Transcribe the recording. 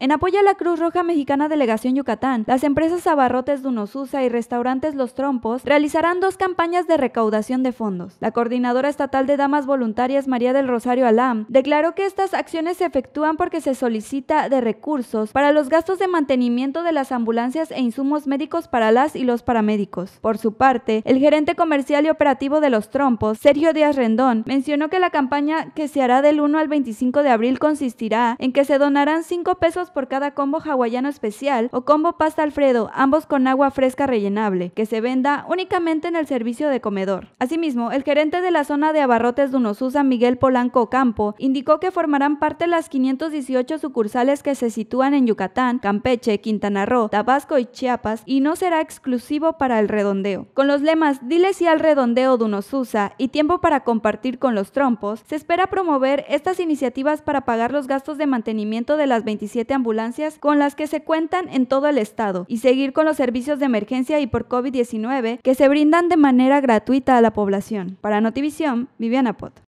En apoyo a la Cruz Roja Mexicana Delegación Yucatán, las empresas Abarrotes Dunosusa y Restaurantes Los Trompos realizarán dos campañas de recaudación de fondos. La coordinadora estatal de Damas Voluntarias María del Rosario Alam declaró que estas acciones se efectúan porque se solicita de recursos para los gastos de mantenimiento de las ambulancias e insumos médicos para las y los paramédicos. Por su parte, el gerente comercial y operativo de Los Trompos, Sergio Díaz Rendón, mencionó que la campaña que se hará del 1 al 25 de abril consistirá en que se donarán 5 pesos por cada combo hawaiano especial o combo pasta Alfredo, ambos con agua fresca rellenable, que se venda únicamente en el servicio de comedor. Asimismo, el gerente de la zona de abarrotes de Unosusa, Miguel Polanco Campo, indicó que formarán parte las 518 sucursales que se sitúan en Yucatán, Campeche, Quintana Roo, Tabasco y Chiapas y no será exclusivo para el redondeo. Con los lemas Dile si al redondeo de Susa" y Tiempo para compartir con los trompos, se espera promover estas iniciativas para pagar los gastos de mantenimiento de las 27 ambulancias con las que se cuentan en todo el estado y seguir con los servicios de emergencia y por COVID-19 que se brindan de manera gratuita a la población. Para Notivisión, Viviana Pot.